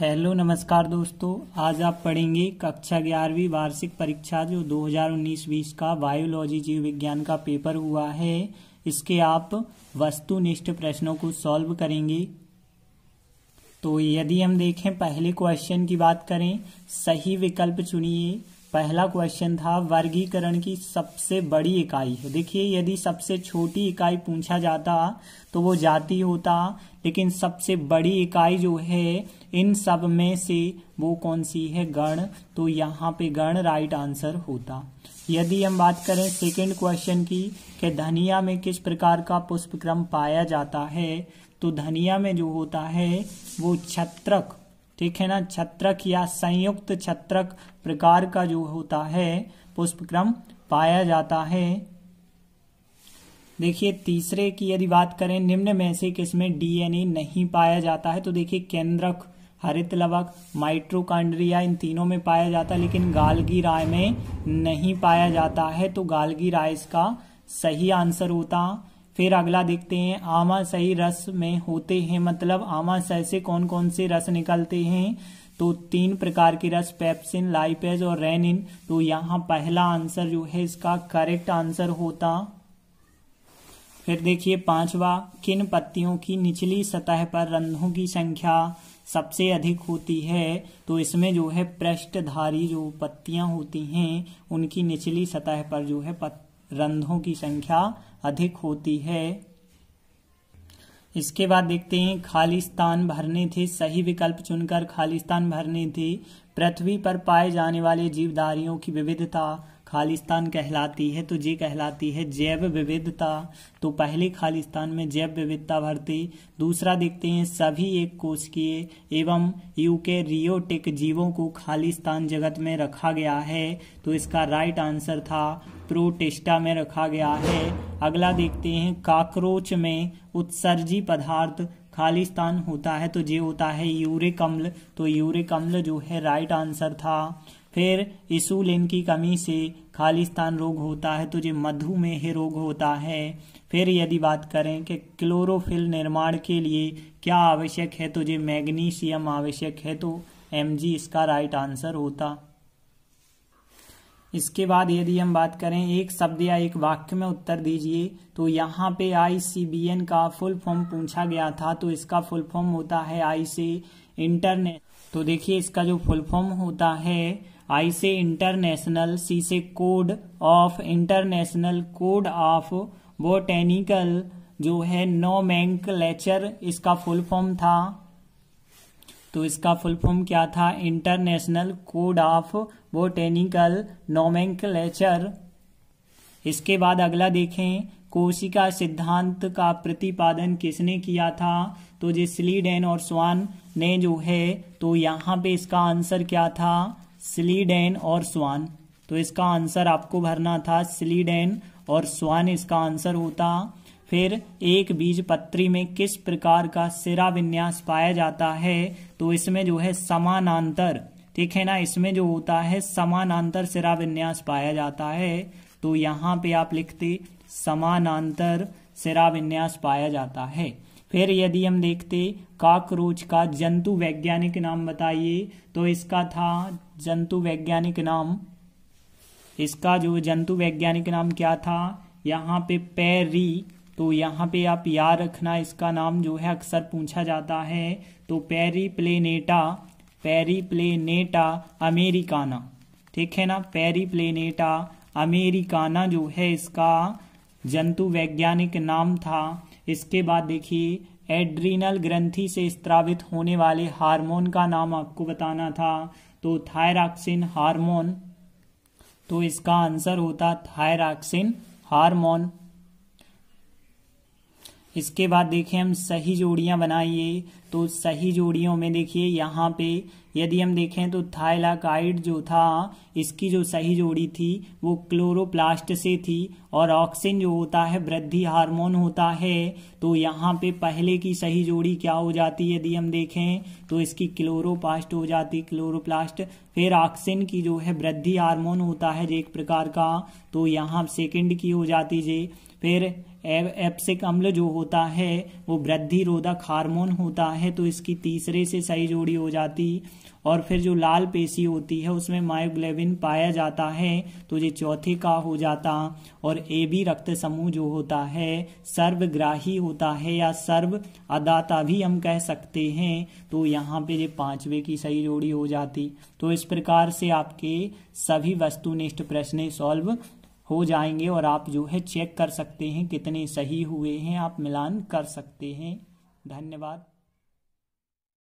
hello नमस्कार दोस्तों आज आप पढ़ेंगे कक्षा ग्यारहवीं वार्षिक परीक्षा जो 2019-20 का बायोलॉजी जीव विज्ञान का पेपर हुआ है इसके आप वस्तुनिष्ठ प्रश्नों को सॉल्व करेंगे तो यदि हम देखें पहले क्वेश्चन की बात करें सही विकल्प चुनिए पहला क्वेश्चन था वर्गीकरण की सबसे बड़ी इकाई देखिए यदि सबसे छोटी इकाई पूछा जाता तो वो जाति होता लेकिन सबसे बड़ी इकाई जो है इन सब में से वो कौन सी है गण तो यहाँ पे गण राइट आंसर होता यदि हम बात करें सेकंड क्वेश्चन की कि धनिया में किस प्रकार का पुष्पक्रम पाया जाता है तो धनिया में जो होता है वो छत्रक ठीक है ना छत्रक या संयुक्त छत्रक प्रकार का जो होता है पुष्पक्रम पाया जाता है देखिए तीसरे की यदि बात करें निम्न में से किसमें डीएनए नहीं पाया जाता है तो देखिए केंद्रक हरित लवक माइट्रोकांड्रिया इन तीनों में पाया जाता है लेकिन गालगी राय में नहीं पाया जाता है तो गालगी राय इसका सही आंसर होता फिर अगला देखते हैं सही रस में होते हैं मतलब आमाशय से कौन कौन से रस निकलते हैं तो तीन प्रकार के रस पेप्सिन लाइपेज और रेनिन तो यहाँ पहला आंसर जो है इसका करेक्ट आंसर होता फिर देखिए पांचवा किन पत्तियों की निचली सतह पर रंधों की संख्या सबसे अधिक होती है तो इसमें जो है पृष्ठधारी जो पत्तियां होती हैं उनकी निचली सतह पर जो है पत्ती रंध्रों की संख्या अधिक होती है इसके बाद देखते हैं खाली स्थान भरने थे सही विकल्प चुनकर खाली स्थान भरने थे पृथ्वी पर पाए जाने वाले जीवधारियों की विविधता खालिस्तान कहलाती है तो जी कहलाती है जैव विविधता तो पहले खालिस्तान में जैव विविधता भरती दूसरा देखते हैं सभी एक कोश किए एवं यूके रियोटिक जीवों को खालिस्तान जगत में रखा गया है तो इसका राइट आंसर था प्रोटेस्टा में रखा गया है अगला देखते हैं काकरोच में उत्सर्जी पदार्थ खालिस्तान होता है तो जे होता है यूरिक अम्ल तो यूरिक अम्ल जो है राइट आंसर था फिर इसूलिन की कमी से खालिस्तान रोग होता है तो ये मधुमेह रोग होता है फिर यदि बात करें कि क्लोरोफिल निर्माण के लिए क्या आवश्यक है तो ये मैग्नीशियम आवश्यक है तो एम इसका राइट आंसर होता इसके बाद यदि हम बात करें एक शब्द या एक वाक्य में उत्तर दीजिए तो यहाँ पे आई का फुल फॉर्म पूछा गया था तो इसका फुल फॉर्म होता है आई से इंटरनेट तो देखिए इसका जो फुल फॉर्म होता है आई से इंटरनेशनल सी से code of international code of botanical जो है नो लेचर इसका फुल फॉर्म था तो इसका फुल फॉर्म क्या था इंटरनेशनल कोड ऑफ बोटेनिकल लेचर इसके बाद अगला देखें कोशिका सिद्धांत का प्रतिपादन किसने किया था तो जिसलीडेन और स्वान ने जो है तो यहाँ पे इसका आंसर क्या था स्लीडेन और स्वान तो इसका आंसर आपको भरना था स्लीडेन और स्वान इसका आंसर होता फिर एक बीज पत्री में किस प्रकार का सिरा विन्यास पाया जाता है तो इसमें जो है समानांतर ठीक है ना इसमें जो होता है समानांतर सिरा विन्यास पाया जाता है तो यहां पे आप लिखते समानांतर सिरा विन्यास पाया जाता है फिर यदि हम देखते काकरोच का जंतु वैज्ञानिक नाम बताइए तो इसका था जंतु वैज्ञानिक नाम इसका जो जंतु वैज्ञानिक नाम क्या था यहाँ पे पैरी तो यहाँ पे आप याद रखना इसका नाम जो है अक्सर पूछा जाता है तो पैरी प्लेनेटा पैरी प्लेनेटा अमेरिकाना ठीक है ना पैरी प्लेनेटा अमेरिकाना जो है इसका जंतु वैज्ञानिक नाम था इसके बाद देखिए एड्रीनल ग्रंथि से स्त्रावित होने वाले हार्मोन का नाम आपको बताना था तो थायराक्सिन हार्मोन तो इसका आंसर होता थायराक्सिन हार्मोन इसके बाद देखिए हम सही जोड़ियां बनाइए तो सही जोड़ियों में देखिए यहाँ पे यदि हम देखें तो थाइलाकाइड जो था इसकी जो सही जोड़ी थी वो क्लोरोप्लास्ट से थी और ऑक्सीजन जो होता है वृद्धि हार्मोन होता है तो यहाँ पे पहले की सही जोड़ी क्या हो जाती यदि हम देखें तो इसकी क्लोरोप्लास्ट हो जाती क्लोरोप्लास्ट फिर ऑक्सीजन की जो है वृद्धि हार्मोन होता है एक प्रकार का तो यहाँ सेकेंड की हो जाती जे फिर एप्सिक अम्ल जो होता है वो वृद्धि रोधक हार्मोन होता है तो इसकी तीसरे से सही जोड़ी हो जाती और फिर जो लाल पेशी होती है उसमें मायोग्लेबिन पाया जाता है तो ये चौथे का हो जाता और ए बी रक्त समूह जो होता है सर्वग्राही होता है या सर्व अदाता भी हम कह सकते हैं तो यहाँ पे ये पांचवे की सही जोड़ी हो जाती तो इस प्रकार से आपके सभी वस्तुनिष्ठ प्रश्न सॉल्व हो जाएंगे और आप जो है चेक कर सकते हैं कितने सही हुए हैं आप मिलान कर सकते हैं धन्यवाद